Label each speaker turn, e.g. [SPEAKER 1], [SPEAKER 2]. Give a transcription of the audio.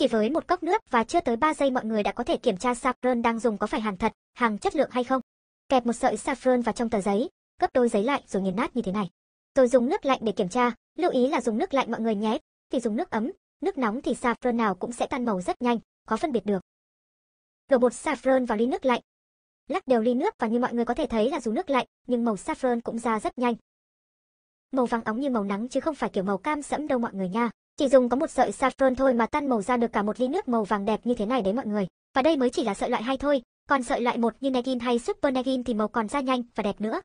[SPEAKER 1] Chỉ với một cốc nước và chưa tới 3 giây mọi người đã có thể kiểm tra saffron đang dùng có phải hàng thật, hàng chất lượng hay không. Kẹp một sợi saffron vào trong tờ giấy, gấp đôi giấy lại rồi nghiền nát như thế này. Rồi dùng nước lạnh để kiểm tra, lưu ý là dùng nước lạnh mọi người nhé, thì dùng nước ấm, nước nóng thì saffron nào cũng sẽ tan màu rất nhanh, khó phân biệt được. Đổ bột saffron vào ly nước lạnh. Lắc đều ly nước và như mọi người có thể thấy là dù nước lạnh, nhưng màu saffron cũng ra rất nhanh. Màu vàng óng như màu nắng chứ không phải kiểu màu cam sẫm đâu mọi người nha. Chỉ dùng có một sợi saffron thôi mà tan màu ra được cả một ly nước màu vàng đẹp như thế này đấy mọi người. Và đây mới chỉ là sợi loại hai thôi, còn sợi loại một như Negin hay Super Negin thì màu còn ra nhanh và đẹp nữa.